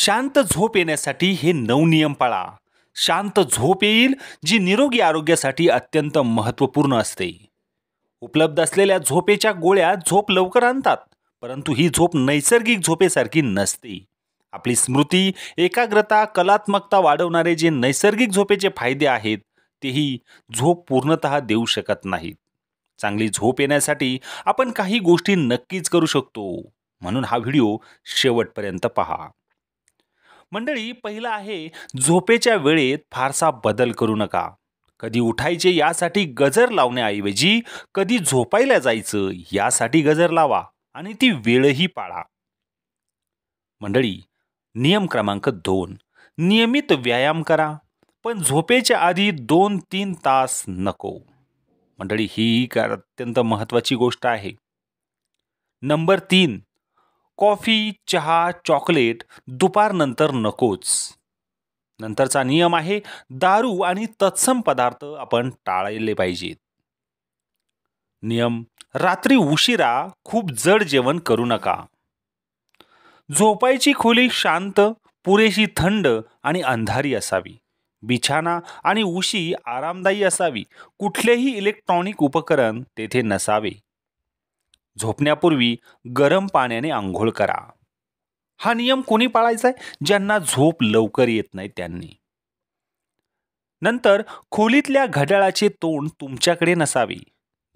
शांत झोप येण्यासाठी हे नऊ नियम पाळा शांत झोप येईल जी निरोगी आरोग्यासाठी अत्यंत महत्त्वपूर्ण असते उपलब्ध असलेल्या झोपेच्या गोळ्या झोप लवकर आणतात परंतु ही झोप नैसर्गिक झोपेसारखी नसते आपली स्मृती एकाग्रता कलात्मकता वाढवणारे जे नैसर्गिक झोपेचे फायदे आहेत तेही झोप पूर्णतः देऊ शकत नाहीत चांगली झोप येण्यासाठी आपण काही गोष्टी नक्कीच करू शकतो म्हणून हा व्हिडिओ शेवटपर्यंत पहा मंडळी पहिलं आहे झोपेच्या वेळेत फारसा बदल करू नका कधी उठायचे यासाठी गजर लावण्याऐवजी कधी झोपायला जायचं यासाठी गजर लावा आणि ती वेळही पाळा मंडळी नियम क्रमांक दोन नियमित व्यायाम करा पण झोपेच्या आधी दोन तीन तास नको मंडळी ही अत्यंत महत्त्वाची गोष्ट आहे नंबर तीन कॉफी चहा चॉकलेट दुपारनंतर नकोच नंतरचा नियम आहे दारू आणि तत्सम पदार्थ आपण टाळले पाहिजेत नियम रात्री उशिरा खूप जड जेवण करू नका झोपायची खोली शांत पुरेशी थंड आणि अंधारी असावी बिछाना आणि उशी आरामदायी असावी कुठलेही इलेक्ट्रॉनिक उपकरण तेथे नसावे झोपण्यापूर्वी गरम पाण्याने आंघोळ करा हा नियम कोणी पाळायचा आहे ज्यांना झोप लवकर येत नाही त्यांनी नंतर खोलीतल्या घड्याळाचे तोंड तुमच्याकडे नसावे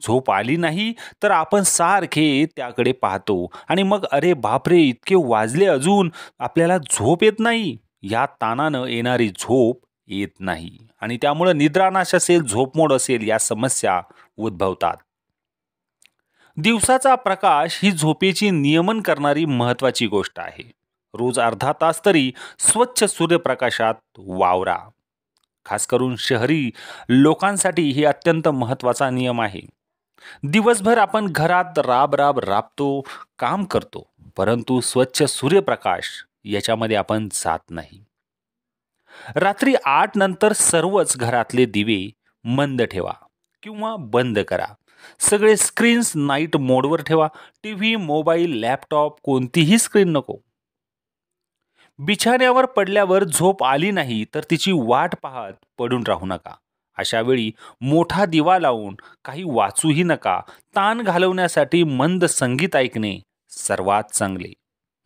झोप आली नाही तर आपण सारखे त्याकडे पाहतो आणि मग अरे बापरे इतके वाजले अजून आपल्याला झोप येत नाही या तानानं येणारी झोप येत नाही आणि त्यामुळं निद्रानाश असेल झोपमोड असेल या समस्या उद्भवतात दिवसाचा प्रकाश ही झोपेची नियमन करणारी महत्त्वाची गोष्ट आहे रोज अर्धा तास तरी स्वच्छ सूर्यप्रकाशात वावरा खास करून शहरी लोकांसाठी ही अत्यंत महत्त्वाचा नियम आहे दिवसभर आपण घरात राब राब राबतो काम करतो परंतु स्वच्छ सूर्यप्रकाश याच्यामध्ये आपण जात नाही रात्री आठ नंतर सर्वच घरातले दिवे मंद ठेवा किंवा बंद करा सगळे स्क्रीन्स नाईट मोडवर ठेवा टी व्ही मोबाईल लॅपटॉप कोणतीही स्क्रीन नको बिछाण्यावर पडल्यावर झोप आली नाही तर तिची वाट पाहत पडून राहू नका अशा वेळी मोठा दिवा लावून काही वाचूही नका ताण घालवण्यासाठी मंद संगीत ऐकणे सर्वात चांगले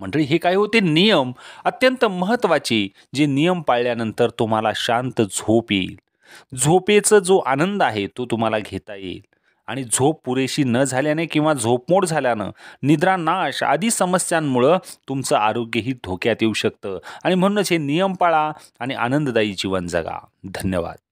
मंडळी म्हणजे हे काय होते नियम अत्यंत महत्त्वाचे जे नियम पाळल्यानंतर तुम्हाला शांत झोप येईल झोपेचा जो आनंद आहे तो तुम्हाला घेता येईल आणि झोप पुरेशी न झाल्याने किंवा झोपमोड झाल्यानं निद्रा नाश आदी समस्यांमुळं तुमचं आरोग्यही धोक्यात येऊ शकतं आणि म्हणूनच हे नियम पाळा आणि आनंददायी जीवन जगा धन्यवाद